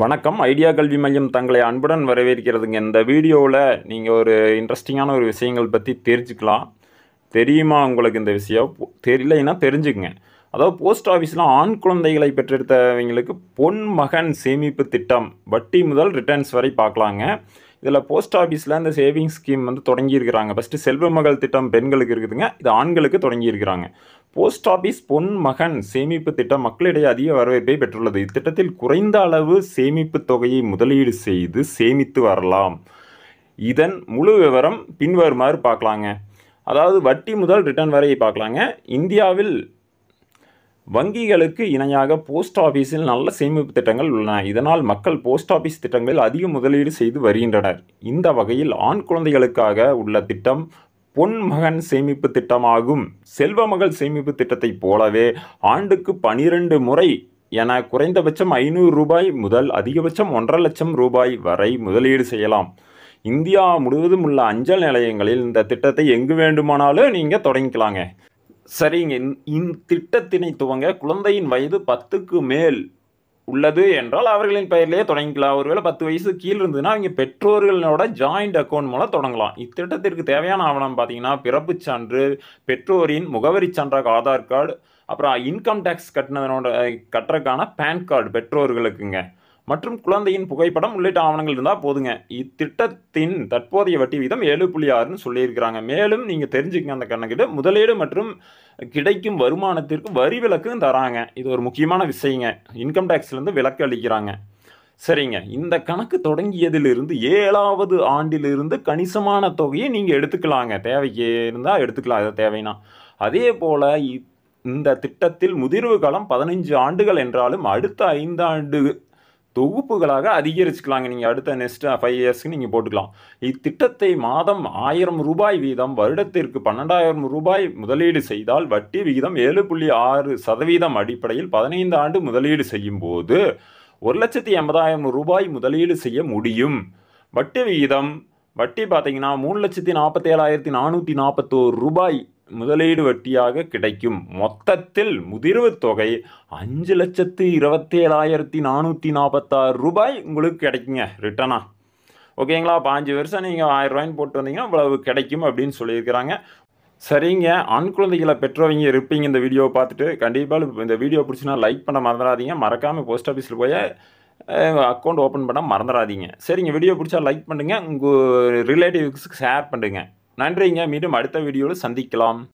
வணக்கம் ஐடியா கல்வி மையம் தங்களை அன்புடன் வரவேற்கிறதுங்க இந்த வீடியோவில் நீங்கள் ஒரு இன்ட்ரெஸ்டிங்கான ஒரு விஷயங்கள் பற்றி தெரிஞ்சுக்கலாம் தெரியுமா உங்களுக்கு இந்த விஷயம் தெரியலைன்னா தெரிஞ்சுக்குங்க அதாவது போஸ்ட் ஆஃபீஸில் ஆண் குழந்தைகளை பெற்றெடுத்தவங்களுக்கு பொன் மகன் சேமிப்பு திட்டம் வட்டி முதல் ரிட்டர்ன்ஸ் வரை பார்க்கலாங்க இதில் போஸ்ட் ஆஃபீஸில் இந்த சேவிங்ஸ் ஸ்கீம் வந்து தொடங்கியிருக்கிறாங்க ஃபஸ்ட்டு செல்வ மகள் திட்டம் பெண்களுக்கு இருக்குதுங்க இது ஆண்களுக்கு தொடங்கியிருக்கிறாங்க போஸ்ட் ஆஃபீஸ் பொன் மகன் சேமிப்பு திட்டம் மக்களிடையே அதிக வரவேற்பை பெற்றுள்ளது இத்திட்டத்தில் குறைந்த அளவு சேமிப்பு தொகையை முதலீடு செய்து சேமித்து வரலாம் இதன் முழு விவரம் பின்வருமாறு பார்க்கலாங்க அதாவது வட்டி முதல் ரிட்டர்ன் வரையை பார்க்கலாங்க இந்தியாவில் வங்கிகளுக்கு இணையாக போஸ்ட் ஆஃபீஸில் நல்ல சேமிப்பு திட்டங்கள் உள்ளன இதனால் மக்கள் போஸ்ட் ஆஃபீஸ் திட்டங்களில் அதிக முதலீடு செய்து வருகின்றனர் இந்த வகையில் ஆண் குழந்தைகளுக்காக உள்ள திட்டம் பொன் மகன் சேமிப்பு திட்டமாகும் செல்வமகள் சேமிப்பு திட்டத்தைப் போலவே ஆண்டுக்கு பனிரெண்டு முறை என குறைந்தபட்சம் ஐநூறு ரூபாய் முதல் அதிகபட்சம் ஒன்றரை லட்சம் ரூபாய் வரை முதலீடு செய்யலாம் இந்தியா முழுவதும் உள்ள அஞ்சல் நிலையங்களில் இந்த திட்டத்தை எங்கு வேண்டுமானாலும் நீங்கள் தொடங்கிக்கலாங்க சரிங்க இத்திட்டத்தினை துவங்க குழந்தையின் வயது பத்துக்கு மேல் உள்ளது என்றால் அவர்களின் பெயர்லேயே தொடங்கிக்கலாம் ஒருவேளை பத்து வயசு கீழ் இருந்ததுன்னா அவங்க பெற்றோர்களோட ஜாயிண்ட் அக்கௌண்ட் மூலம் தொடங்கலாம் இத்திட்டத்திற்கு தேவையான ஆவணம் பார்த்தீங்கன்னா பிறப்பு சான்று பெற்றோரின் முகவரி சான்றாக ஆதார் கார்டு அப்புறம் இன்கம் டேக்ஸ் கட்டினதனோட கட்டுறதுக்கான பேன் கார்டு பெற்றோர்களுக்குங்க மற்றும் குழந்தையின் புகைப்படம் உள்ளிட்ட ஆவணங்கள் இருந்தால் போதுங்க இத்திட்டத்தின் தற்போதைய வட்டி வீதம் ஏழு புள்ளி ஆறுன்னு சொல்லியிருக்கிறாங்க மேலும் நீங்கள் தெரிஞ்சுக்கங்க அந்த கணக்கிட்டு முதலீடு மற்றும் கிடைக்கும் வருமானத்திற்கு வரி விலக்கும் தராங்க இது ஒரு முக்கியமான விஷயங்க இன்கம் டேக்ஸ்லேருந்து விலக்கு அளிக்கிறாங்க சரிங்க இந்த கணக்கு தொடங்கியதிலிருந்து ஏழாவது ஆண்டிலிருந்து கணிசமான தொகையை நீங்கள் எடுத்துக்கலாங்க தேவைக்கு இருந்தால் எடுத்துக்கலாம் அதை தேவைன்னா அதே போல் இந்த திட்டத்தில் முதிர்வு காலம் பதினைஞ்சு ஆண்டுகள் என்றாலும் அடுத்த ஐந்தாண்டு தொகுப்புகளாக அதிகரிச்சுக்கலாங்க நீங்கள் அடுத்த நெக்ஸ்ட் ஃபைவ் இயர்ஸ்க்கு நீங்கள் போட்டுக்கலாம் இத்திட்டத்தை மாதம் ஆயிரம் ரூபாய் வீதம் வருடத்திற்கு பன்னெண்டாயிரம் ரூபாய் முதலீடு செய்தால் வட்டி விகிதம் ஏழு புள்ளி ஆறு சதவீதம் அடிப்படையில் பதினைந்து ஆண்டு முதலீடு செய்யும் போது ஒரு லட்சத்தி எண்பதாயிரம் ரூபாய் முதலீடு செய்ய முடியும் வட்டி விகிதம் வட்டி பார்த்தீங்கன்னா மூணு லட்சத்தி நாற்பத்தேழாயிரத்தி நானூற்றி நாற்பத்தோரு ரூபாய் முதலீடு வட்டியாக கிடைக்கும் மொத்தத்தில் முதிர்வு தொகை அஞ்சு லட்சத்து இருபத்தேழாயிரத்தி நானூற்றி நாற்பத்தாறு ரூபாய் உங்களுக்கு கிடைக்குங்க ரிட்டனாக ஓகேங்களா இப்போ அஞ்சு வருஷம் நீங்கள் ஆயிரம் ரூபாய்னு போட்டு வந்தீங்கன்னா இவ்வளவு கிடைக்கும் அப்படின்னு சொல்லியிருக்கிறாங்க சரிங்க ஆண் குழந்தைகளை பெற்றவங்க இருப்பீங்க இந்த வீடியோவை பார்த்துட்டு கண்டிப்பாக இந்த வீடியோ பிடிச்சினா லைக் பண்ண மறந்துடாதீங்க மறக்காமல் போஸ்ட் ஆஃபீஸில் போய் அக்கௌண்ட் ஓப்பன் பண்ண மறந்துடாதீங்க சரிங்க வீடியோ பிடிச்சா லைக் பண்ணுங்கள் உங்கள் ரிலேட்டிவ்ஸ்க்கு ஷேர் பண்ணுங்கள் நன்றிங்க மீண்டும் அடுத்த வீடியோவில் சந்திக்கலாம்